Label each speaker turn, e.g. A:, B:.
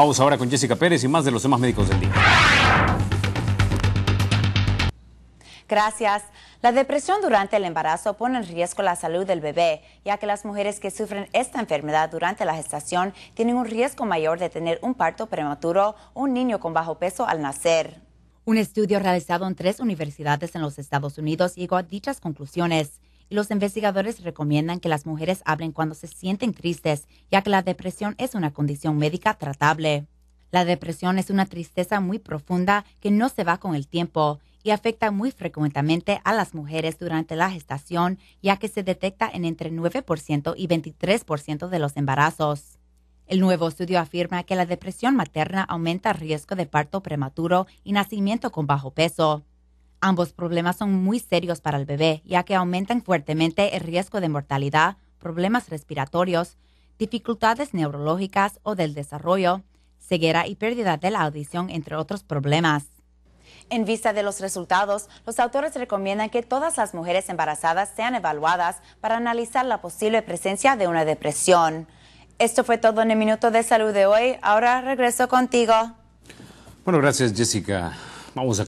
A: Vamos ahora con Jessica Pérez y más de los demás médicos del día. Gracias. La depresión durante el embarazo pone en riesgo la salud del bebé, ya que las mujeres que sufren esta enfermedad durante la gestación tienen un riesgo mayor de tener un parto prematuro o un niño con bajo peso al nacer. Un estudio realizado en tres universidades en los Estados Unidos llegó a dichas conclusiones. Los investigadores recomiendan que las mujeres hablen cuando se sienten tristes, ya que la depresión es una condición médica tratable. La depresión es una tristeza muy profunda que no se va con el tiempo y afecta muy frecuentemente a las mujeres durante la gestación, ya que se detecta en entre 9% y 23% de los embarazos. El nuevo estudio afirma que la depresión materna aumenta el riesgo de parto prematuro y nacimiento con bajo peso. Ambos problemas son muy serios para el bebé, ya que aumentan fuertemente el riesgo de mortalidad, problemas respiratorios, dificultades neurológicas o del desarrollo, ceguera y pérdida de la audición, entre otros problemas. En vista de los resultados, los autores recomiendan que todas las mujeres embarazadas sean evaluadas para analizar la posible presencia de una depresión. Esto fue todo en el Minuto de Salud de hoy. Ahora regreso contigo. Bueno, gracias Jessica. Vamos a